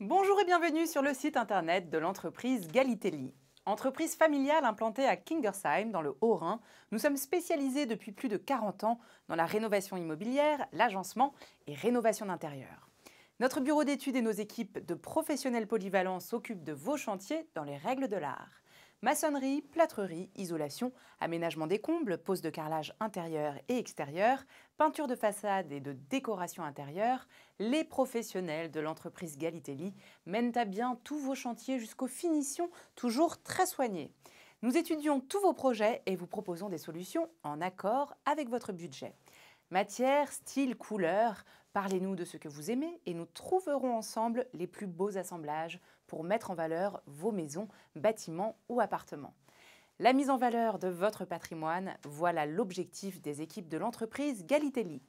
Bonjour et bienvenue sur le site internet de l'entreprise Galitelli. Entreprise familiale implantée à Kingersheim dans le Haut-Rhin, nous sommes spécialisés depuis plus de 40 ans dans la rénovation immobilière, l'agencement et rénovation d'intérieur. Notre bureau d'études et nos équipes de professionnels polyvalents s'occupent de vos chantiers dans les règles de l'art. Maçonnerie, plâtrerie, isolation, aménagement des combles, pose de carrelage intérieur et extérieur, peinture de façade et de décoration intérieure, les professionnels de l'entreprise Galitelli mènent à bien tous vos chantiers jusqu'aux finitions toujours très soignées. Nous étudions tous vos projets et vous proposons des solutions en accord avec votre budget. Matière, style, couleur, parlez-nous de ce que vous aimez et nous trouverons ensemble les plus beaux assemblages pour mettre en valeur vos maisons, bâtiments ou appartements. La mise en valeur de votre patrimoine, voilà l'objectif des équipes de l'entreprise Galitelli.